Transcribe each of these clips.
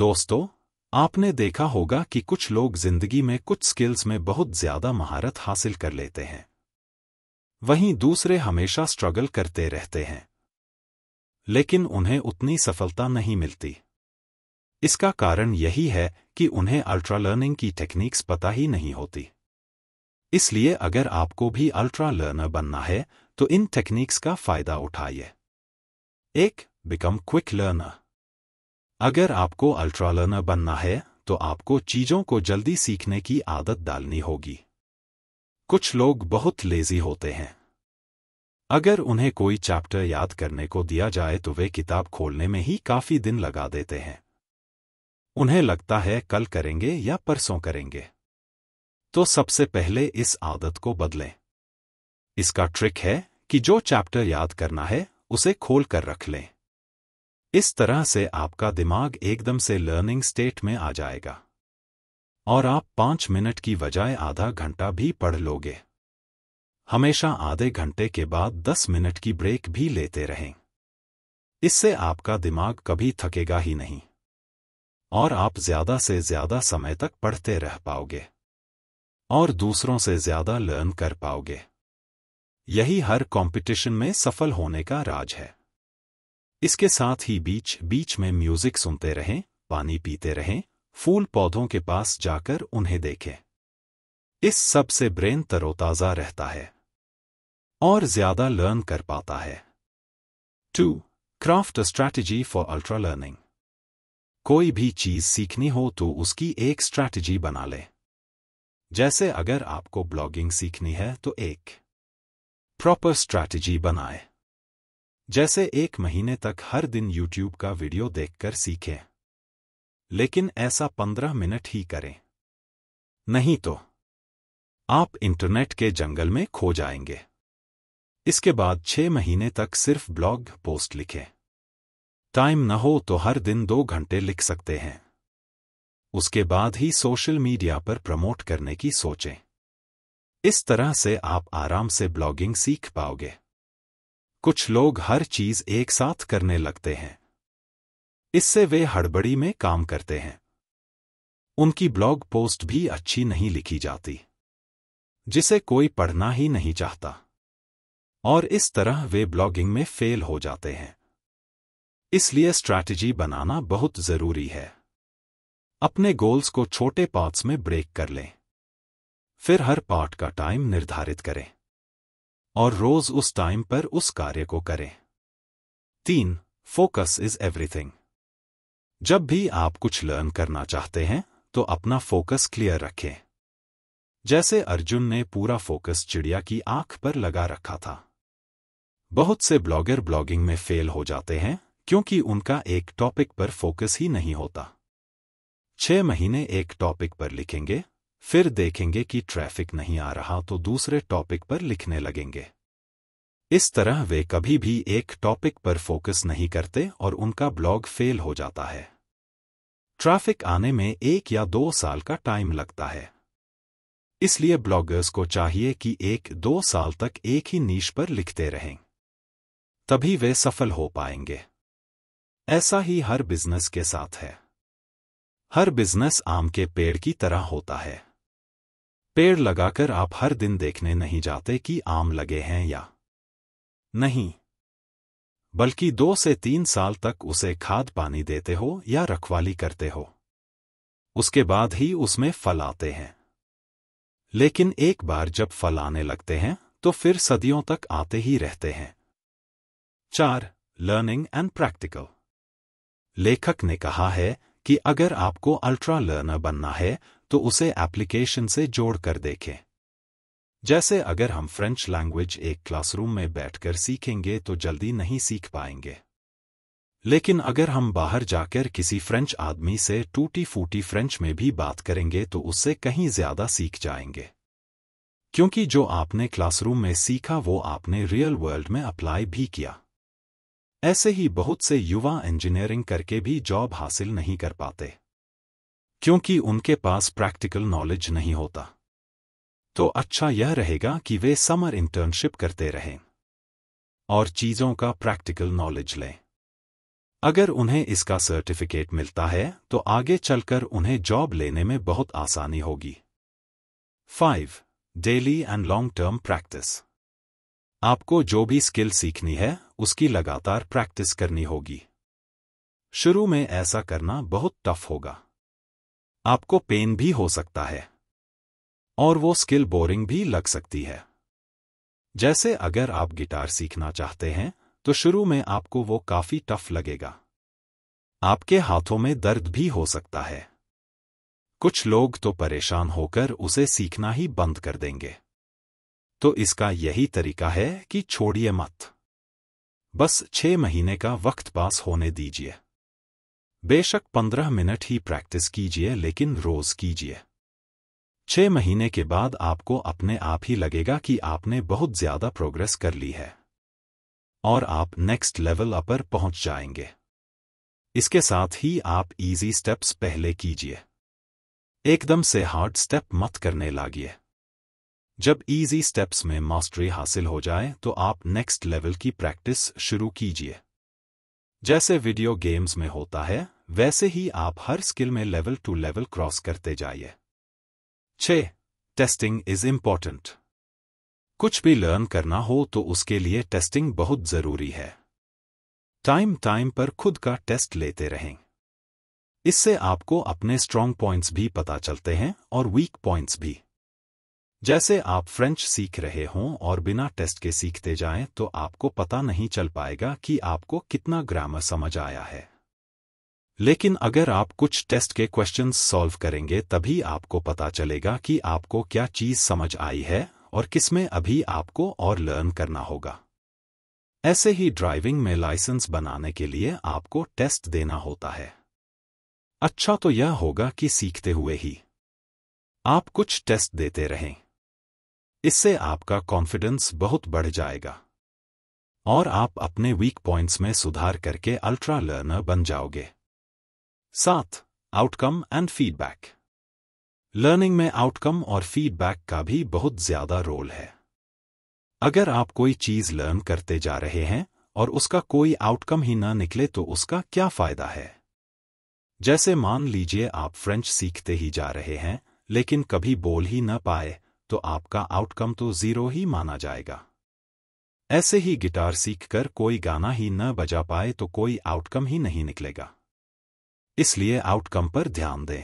दोस्तों आपने देखा होगा कि कुछ लोग जिंदगी में कुछ स्किल्स में बहुत ज्यादा महारत हासिल कर लेते हैं वहीं दूसरे हमेशा स्ट्रगल करते रहते हैं लेकिन उन्हें उतनी सफलता नहीं मिलती इसका कारण यही है कि उन्हें अल्ट्रा लर्निंग की टेक्निक्स पता ही नहीं होती इसलिए अगर आपको भी अल्ट्रा लर्नर बनना है तो इन टेक्निक्स का फायदा उठाइए एक बिकम क्विक लर्नर अगर आपको अल्ट्रा लर्नर बनना है तो आपको चीज़ों को जल्दी सीखने की आदत डालनी होगी कुछ लोग बहुत लेजी होते हैं अगर उन्हें कोई चैप्टर याद करने को दिया जाए तो वे किताब खोलने में ही काफ़ी दिन लगा देते हैं उन्हें लगता है कल करेंगे या परसों करेंगे तो सबसे पहले इस आदत को बदलें इसका ट्रिक है कि जो चैप्टर याद करना है उसे खोल कर रख लें इस तरह से आपका दिमाग एकदम से लर्निंग स्टेट में आ जाएगा और आप पांच मिनट की बजाय आधा घंटा भी पढ़ लोगे हमेशा आधे घंटे के बाद दस मिनट की ब्रेक भी लेते रहें इससे आपका दिमाग कभी थकेगा ही नहीं और आप ज्यादा से ज्यादा समय तक पढ़ते रह पाओगे और दूसरों से ज्यादा लर्न कर पाओगे यही हर कंपटीशन में सफल होने का राज है इसके साथ ही बीच बीच में म्यूजिक सुनते रहें पानी पीते रहें फूल पौधों के पास जाकर उन्हें देखें इस सब से ब्रेन तरोताज़ा रहता है और ज्यादा लर्न कर पाता है to craft strategy for ultra learning कोई भी चीज सीखनी हो तो उसकी एक स्ट्रैटेजी बना लें जैसे अगर आपको ब्लॉगिंग सीखनी है तो एक प्रॉपर स्ट्रैटेजी बनाए जैसे एक महीने तक हर दिन यूट्यूब का वीडियो देखकर सीखें लेकिन ऐसा पंद्रह मिनट ही करें नहीं तो आप इंटरनेट के जंगल में खो जाएंगे इसके बाद छह महीने तक सिर्फ ब्लॉग पोस्ट लिखें टाइम न हो तो हर दिन दो घंटे लिख सकते हैं उसके बाद ही सोशल मीडिया पर प्रमोट करने की सोचें इस तरह से आप आराम से ब्लॉगिंग सीख पाओगे कुछ लोग हर चीज एक साथ करने लगते हैं इससे वे हड़बड़ी में काम करते हैं उनकी ब्लॉग पोस्ट भी अच्छी नहीं लिखी जाती जिसे कोई पढ़ना ही नहीं चाहता और इस तरह वे ब्लॉगिंग में फेल हो जाते हैं इसलिए स्ट्रैटेजी बनाना बहुत जरूरी है अपने गोल्स को छोटे पार्ट्स में ब्रेक कर लें फिर हर पार्ट का टाइम निर्धारित करें और रोज उस टाइम पर उस कार्य को करें तीन फोकस इज एवरीथिंग जब भी आप कुछ लर्न करना चाहते हैं तो अपना फोकस क्लियर रखें जैसे अर्जुन ने पूरा फोकस चिड़िया की आंख पर लगा रखा था बहुत से ब्लॉगर ब्लॉगिंग में फेल हो जाते हैं क्योंकि उनका एक टॉपिक पर फोकस ही नहीं होता छह महीने एक टॉपिक पर लिखेंगे फिर देखेंगे कि ट्रैफिक नहीं आ रहा तो दूसरे टॉपिक पर लिखने लगेंगे इस तरह वे कभी भी एक टॉपिक पर फोकस नहीं करते और उनका ब्लॉग फेल हो जाता है ट्रैफिक आने में एक या दो साल का टाइम लगता है इसलिए ब्लॉगर्स को चाहिए कि एक दो साल तक एक ही नीश पर लिखते रहें तभी वे सफल हो पाएंगे ऐसा ही हर बिजनेस के साथ है हर बिजनेस आम के पेड़ की तरह होता है पेड़ लगाकर आप हर दिन देखने नहीं जाते कि आम लगे हैं या नहीं बल्कि दो से तीन साल तक उसे खाद पानी देते हो या रखवाली करते हो उसके बाद ही उसमें फल आते हैं लेकिन एक बार जब फल आने लगते हैं तो फिर सदियों तक आते ही रहते हैं चार लर्निंग एंड प्रैक्टिकल लेखक ने कहा है कि अगर आपको अल्ट्रा लर्नर बनना है तो उसे एप्लीकेशन से जोड़कर देखें जैसे अगर हम फ्रेंच लैंग्वेज एक क्लासरूम में बैठकर सीखेंगे तो जल्दी नहीं सीख पाएंगे लेकिन अगर हम बाहर जाकर किसी फ्रेंच आदमी से टूटी फूटी फ्रेंच में भी बात करेंगे तो उससे कहीं ज्यादा सीख जाएंगे क्योंकि जो आपने क्लासरूम में सीखा वो आपने रियल वर्ल्ड में अप्लाई भी किया ऐसे ही बहुत से युवा इंजीनियरिंग करके भी जॉब हासिल नहीं कर पाते क्योंकि उनके पास प्रैक्टिकल नॉलेज नहीं होता तो अच्छा यह रहेगा कि वे समर इंटर्नशिप करते रहें और चीज़ों का प्रैक्टिकल नॉलेज लें अगर उन्हें इसका सर्टिफिकेट मिलता है तो आगे चलकर उन्हें जॉब लेने में बहुत आसानी होगी five daily and long term practice आपको जो भी स्किल सीखनी है उसकी लगातार प्रैक्टिस करनी होगी शुरू में ऐसा करना बहुत टफ होगा आपको पेन भी हो सकता है और वो स्किल बोरिंग भी लग सकती है जैसे अगर आप गिटार सीखना चाहते हैं तो शुरू में आपको वो काफी टफ लगेगा आपके हाथों में दर्द भी हो सकता है कुछ लोग तो परेशान होकर उसे सीखना ही बंद कर देंगे तो इसका यही तरीका है कि छोड़िए मत बस छह महीने का वक्त पास होने दीजिए बेशक पंद्रह मिनट ही प्रैक्टिस कीजिए लेकिन रोज कीजिए छह महीने के बाद आपको अपने आप ही लगेगा कि आपने बहुत ज्यादा प्रोग्रेस कर ली है और आप नेक्स्ट लेवल अपर पहुंच जाएंगे इसके साथ ही आप इजी स्टेप्स पहले कीजिए एकदम से हार्ड स्टेप मत करने लागिए जब इजी स्टेप्स में मास्टरी हासिल हो जाए तो आप नेक्स्ट लेवल की प्रैक्टिस शुरू कीजिए जैसे वीडियो गेम्स में होता है वैसे ही आप हर स्किल में लेवल टू लेवल क्रॉस करते जाइए छ टेस्टिंग इज इम्पॉर्टेंट कुछ भी लर्न करना हो तो उसके लिए टेस्टिंग बहुत जरूरी है टाइम टाइम पर खुद का टेस्ट लेते रहें इससे आपको अपने स्ट्रांग पॉइंट्स भी पता चलते हैं और वीक पॉइंट्स भी जैसे आप फ्रेंच सीख रहे हों और बिना टेस्ट के सीखते जाएं तो आपको पता नहीं चल पाएगा कि आपको कितना ग्रामर समझ आया है लेकिन अगर आप कुछ टेस्ट के क्वेश्चंस सॉल्व करेंगे तभी आपको पता चलेगा कि आपको क्या चीज़ समझ आई है और किसमें अभी आपको और लर्न करना होगा ऐसे ही ड्राइविंग में लाइसेंस बनाने के लिए आपको टेस्ट देना होता है अच्छा तो यह होगा कि सीखते हुए ही आप कुछ टेस्ट देते रहें इससे आपका कॉन्फिडेंस बहुत बढ़ जाएगा और आप अपने वीक पॉइंट्स में सुधार करके अल्ट्रा लर्नर बन जाओगे साथ आउटकम एंड फीडबैक लर्निंग में आउटकम और फीडबैक का भी बहुत ज्यादा रोल है अगर आप कोई चीज लर्न करते जा रहे हैं और उसका कोई आउटकम ही ना निकले तो उसका क्या फायदा है जैसे मान लीजिए आप फ्रेंच सीखते ही जा रहे हैं लेकिन कभी बोल ही ना पाए तो आपका आउटकम तो जीरो ही माना जाएगा ऐसे ही गिटार सीखकर कोई गाना ही न बजा पाए तो कोई आउटकम ही नहीं निकलेगा इसलिए आउटकम पर ध्यान दें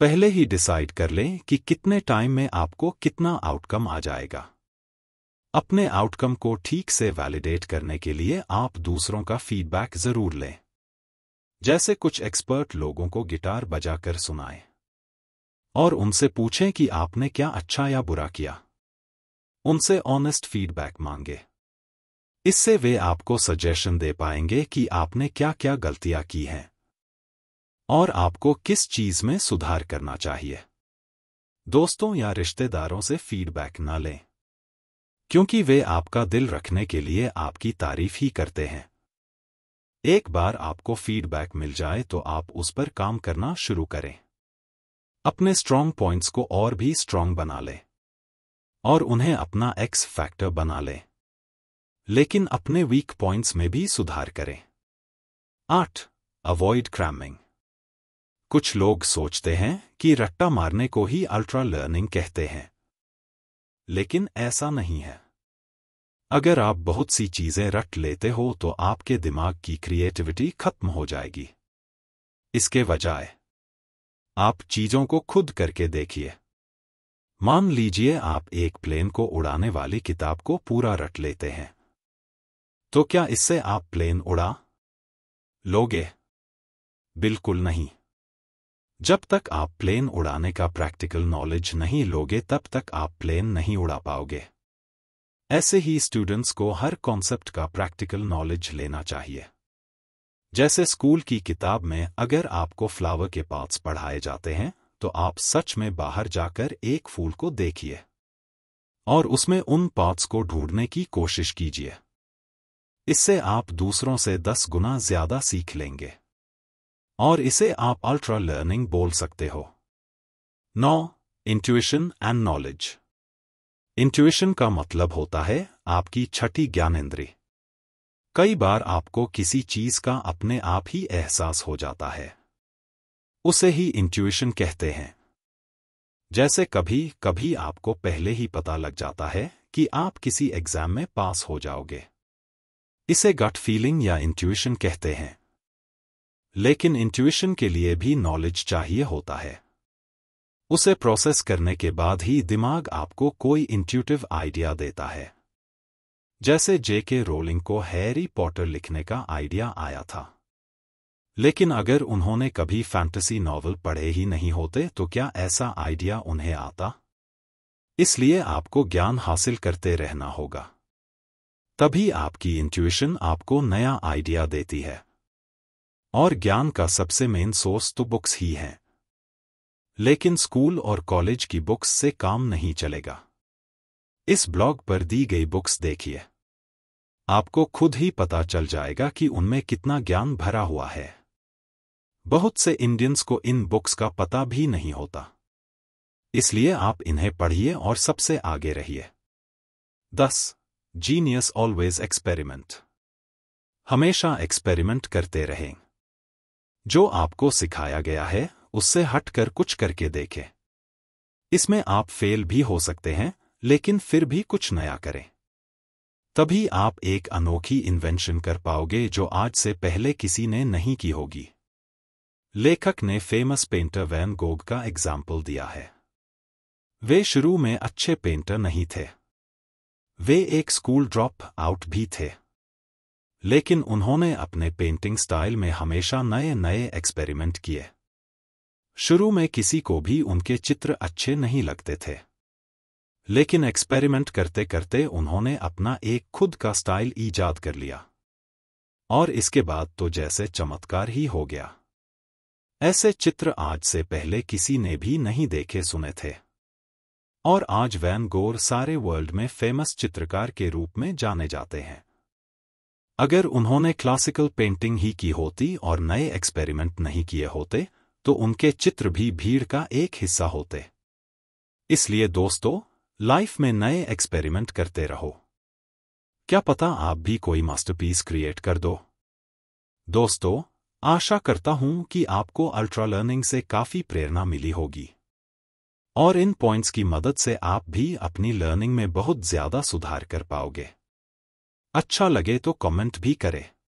पहले ही डिसाइड कर लें कि कितने टाइम में आपको कितना आउटकम आ जाएगा अपने आउटकम को ठीक से वैलिडेट करने के लिए आप दूसरों का फीडबैक जरूर लें जैसे कुछ एक्सपर्ट लोगों को गिटार बजाकर सुनाएं और उनसे पूछें कि आपने क्या अच्छा या बुरा किया उनसे ऑनेस्ट फीडबैक मांगे इससे वे आपको सजेशन दे पाएंगे कि आपने क्या क्या गलतियां की हैं और आपको किस चीज में सुधार करना चाहिए दोस्तों या रिश्तेदारों से फीडबैक ना लें क्योंकि वे आपका दिल रखने के लिए आपकी तारीफ ही करते हैं एक बार आपको फीडबैक मिल जाए तो आप उस पर काम करना शुरू करें अपने स्ट्रॉन्ग पॉइंट्स को और भी स्ट्रॉन्ग बना लें और उन्हें अपना एक्स फैक्टर बना लें लेकिन अपने वीक पॉइंट्स में भी सुधार करें आठ अवॉइड क्रैमिंग कुछ लोग सोचते हैं कि रट्टा मारने को ही अल्ट्रा लर्निंग कहते हैं लेकिन ऐसा नहीं है अगर आप बहुत सी चीजें रट लेते हो तो आपके दिमाग की क्रिएटिविटी खत्म हो जाएगी इसके बजाय आप चीजों को खुद करके देखिए मान लीजिए आप एक प्लेन को उड़ाने वाली किताब को पूरा रट लेते हैं तो क्या इससे आप प्लेन उड़ा लोगे बिल्कुल नहीं जब तक आप प्लेन उड़ाने का प्रैक्टिकल नॉलेज नहीं लोगे तब तक आप प्लेन नहीं उड़ा पाओगे ऐसे ही स्टूडेंट्स को हर कॉन्सेप्ट का प्रैक्टिकल नॉलेज लेना चाहिए जैसे स्कूल की किताब में अगर आपको फ्लावर के पार्ट्स पढ़ाए जाते हैं तो आप सच में बाहर जाकर एक फूल को देखिए और उसमें उन पार्ट्स को ढूंढने की कोशिश कीजिए इससे आप दूसरों से दस गुना ज्यादा सीख लेंगे और इसे आप अल्ट्रा लर्निंग बोल सकते हो नौ इंट्यूशन एंड नॉलेज इंट्यूशन का मतलब होता है आपकी छठी ज्ञानेन्द्री कई बार आपको किसी चीज का अपने आप ही एहसास हो जाता है उसे ही इंट्यूशन कहते हैं जैसे कभी कभी आपको पहले ही पता लग जाता है कि आप किसी एग्जाम में पास हो जाओगे इसे गट फीलिंग या इंट्यूशन कहते हैं लेकिन इंट्यूशन के लिए भी नॉलेज चाहिए होता है उसे प्रोसेस करने के बाद ही दिमाग आपको कोई इंट्यूटिव आइडिया देता है जैसे जेके रोलिंग को हैरी पॉटर लिखने का आइडिया आया था लेकिन अगर उन्होंने कभी फैंटेसी नॉवल पढ़े ही नहीं होते तो क्या ऐसा आइडिया उन्हें आता इसलिए आपको ज्ञान हासिल करते रहना होगा तभी आपकी इंट्यूशन आपको नया आइडिया देती है और ज्ञान का सबसे मेन सोर्स तो बुक्स ही है लेकिन स्कूल और कॉलेज की बुक्स से काम नहीं चलेगा इस ब्लॉग पर दी गई बुक्स देखिए आपको खुद ही पता चल जाएगा कि उनमें कितना ज्ञान भरा हुआ है बहुत से इंडियंस को इन बुक्स का पता भी नहीं होता इसलिए आप इन्हें पढ़िए और सबसे आगे रहिए दस जीनियस ऑलवेज एक्सपेरिमेंट हमेशा एक्सपेरिमेंट करते रहें जो आपको सिखाया गया है उससे हटकर कुछ करके देखें इसमें आप फेल भी हो सकते हैं लेकिन फिर भी कुछ नया करें तभी आप एक अनोखी इन्वेंशन कर पाओगे जो आज से पहले किसी ने नहीं की होगी लेखक ने फेमस पेंटर वैन गोग का एग्जाम्पल दिया है वे शुरू में अच्छे पेंटर नहीं थे वे एक स्कूल ड्रॉप आउट भी थे लेकिन उन्होंने अपने पेंटिंग स्टाइल में हमेशा नए नए एक्सपेरिमेंट किए शुरू में किसी को भी उनके चित्र अच्छे नहीं लगते थे लेकिन एक्सपेरिमेंट करते करते उन्होंने अपना एक खुद का स्टाइल ईजाद कर लिया और इसके बाद तो जैसे चमत्कार ही हो गया ऐसे चित्र आज से पहले किसी ने भी नहीं देखे सुने थे और आज वैन गोर सारे वर्ल्ड में फेमस चित्रकार के रूप में जाने जाते हैं अगर उन्होंने क्लासिकल पेंटिंग ही की होती और नए एक्सपेरिमेंट नहीं किए होते तो उनके चित्र भी भीड़ का एक हिस्सा होते इसलिए दोस्तों लाइफ में नए एक्सपेरिमेंट करते रहो क्या पता आप भी कोई मास्टरपीस क्रिएट कर दो दोस्तों आशा करता हूं कि आपको अल्ट्रा लर्निंग से काफी प्रेरणा मिली होगी और इन पॉइंट्स की मदद से आप भी अपनी लर्निंग में बहुत ज्यादा सुधार कर पाओगे अच्छा लगे तो कमेंट भी करें